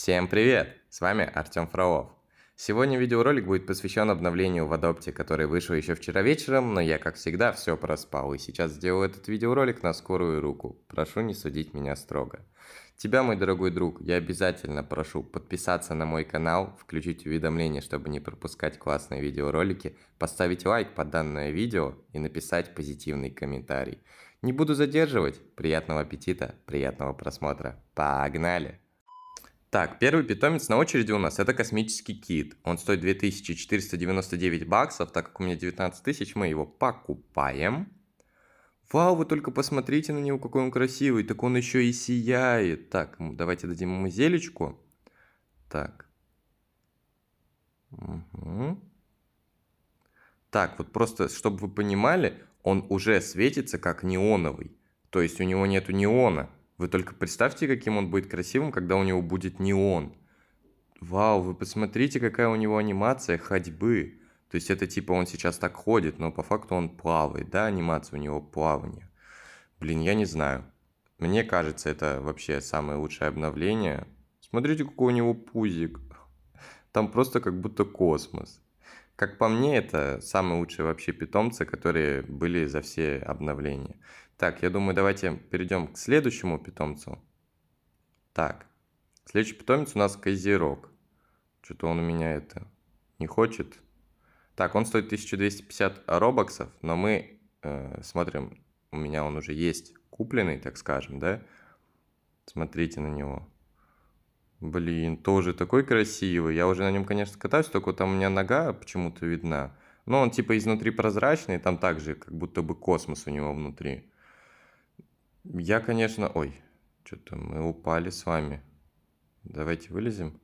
Всем привет! С вами Артем Фролов. Сегодня видеоролик будет посвящен обновлению в Адопте, который вышел еще вчера вечером, но я, как всегда, все проспал и сейчас сделаю этот видеоролик на скорую руку. Прошу не судить меня строго. Тебя, мой дорогой друг, я обязательно прошу подписаться на мой канал, включить уведомления, чтобы не пропускать классные видеоролики, поставить лайк под данное видео и написать позитивный комментарий. Не буду задерживать. Приятного аппетита, приятного просмотра. Погнали! Так, первый питомец на очереди у нас это космический кит. Он стоит 2499 баксов, так как у меня 19 тысяч, мы его покупаем. Вау, вы только посмотрите на него, какой он красивый, так он еще и сияет. Так, давайте дадим ему зелечку. Так. Угу. Так, вот просто, чтобы вы понимали, он уже светится как неоновый. То есть у него нету неона. Вы только представьте, каким он будет красивым, когда у него будет неон. Вау, вы посмотрите, какая у него анимация ходьбы. То есть это типа он сейчас так ходит, но по факту он плавает, да, анимация у него плавание. Блин, я не знаю. Мне кажется, это вообще самое лучшее обновление. Смотрите, какой у него пузик. Там просто как будто космос. Как по мне, это самые лучшие вообще питомцы, которые были за все обновления. Так, я думаю, давайте перейдем к следующему питомцу. Так, следующий питомец у нас Козерог. Что-то он у меня это не хочет. Так, он стоит 1250 робоксов, но мы э, смотрим, у меня он уже есть купленный, так скажем, да? Смотрите на него. Блин, тоже такой красивый. Я уже на нем, конечно, катаюсь, только там у меня нога почему-то видна. Но он типа изнутри прозрачный, там также как будто бы космос у него внутри. Я, конечно... Ой, что-то мы упали с вами. Давайте вылезем.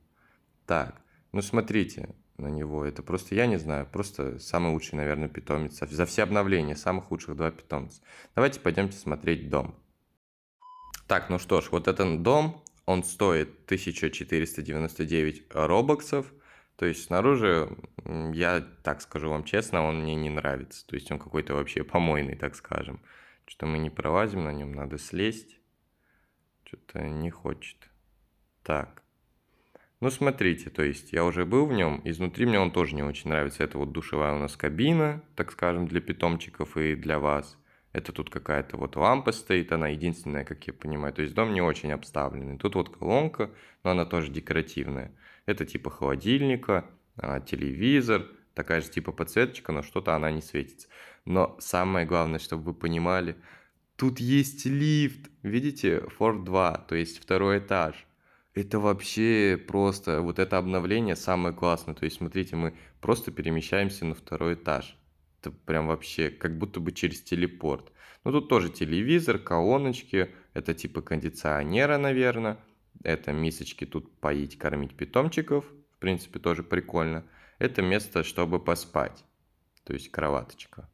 Так, ну смотрите на него. Это просто, я не знаю, просто самый лучший, наверное, питомец. За все обновления самых лучших два питомца. Давайте пойдемте смотреть дом. Так, ну что ж, вот этот дом, он стоит 1499 робоксов. То есть снаружи, я так скажу вам честно, он мне не нравится. То есть он какой-то вообще помойный, так скажем. Что-то мы не пролазим на нем, надо слезть. Что-то не хочет. Так. Ну, смотрите, то есть я уже был в нем, изнутри мне он тоже не очень нравится. Это вот душевая у нас кабина, так скажем, для питомчиков и для вас – это тут какая-то вот лампа стоит, она единственная, как я понимаю. То есть дом не очень обставленный. Тут вот колонка, но она тоже декоративная. Это типа холодильника, а, телевизор, такая же типа подсветочка, но что-то она не светится. Но самое главное, чтобы вы понимали, тут есть лифт. Видите, Ford 2, то есть второй этаж. Это вообще просто, вот это обновление самое классное. То есть, смотрите, мы просто перемещаемся на второй этаж. Это прям вообще как будто бы через телепорт. Ну тут тоже телевизор, колоночки, это типа кондиционера, наверное. Это мисочки тут поить, кормить питомчиков. В принципе, тоже прикольно. Это место, чтобы поспать. То есть кроваточка.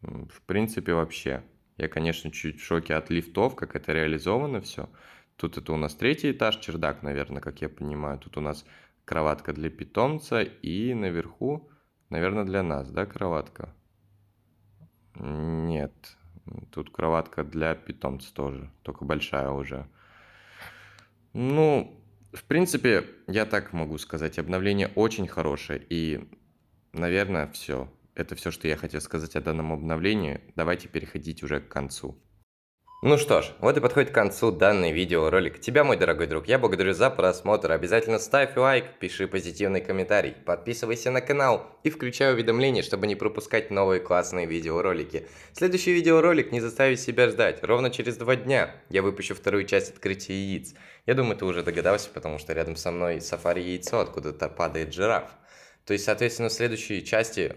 В принципе, вообще. Я, конечно, чуть в шоке от лифтов, как это реализовано все. Тут это у нас третий этаж, чердак, наверное, как я понимаю. Тут у нас кроватка для питомца и наверху Наверное, для нас, да, кроватка? Нет, тут кроватка для питомца тоже, только большая уже. Ну, в принципе, я так могу сказать, обновление очень хорошее и, наверное, все. Это все, что я хотел сказать о данном обновлении. Давайте переходить уже к концу. Ну что ж, вот и подходит к концу данный видеоролик. Тебя, мой дорогой друг, я благодарю за просмотр. Обязательно ставь лайк, пиши позитивный комментарий, подписывайся на канал и включай уведомления, чтобы не пропускать новые классные видеоролики. Следующий видеоролик не заставит себя ждать. Ровно через два дня я выпущу вторую часть открытия яиц. Я думаю, ты уже догадался, потому что рядом со мной сафари яйцо, откуда-то падает жираф. То есть, соответственно, в следующей части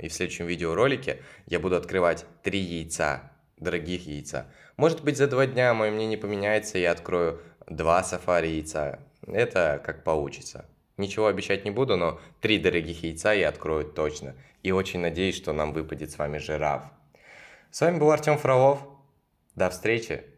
и в следующем видеоролике я буду открывать три яйца дорогих яйца. Может быть, за два дня мое мнение поменяется, я открою два сафари яйца. Это как получится. Ничего обещать не буду, но три дорогих яйца я открою точно. И очень надеюсь, что нам выпадет с вами жираф. С вами был Артем Фролов. До встречи!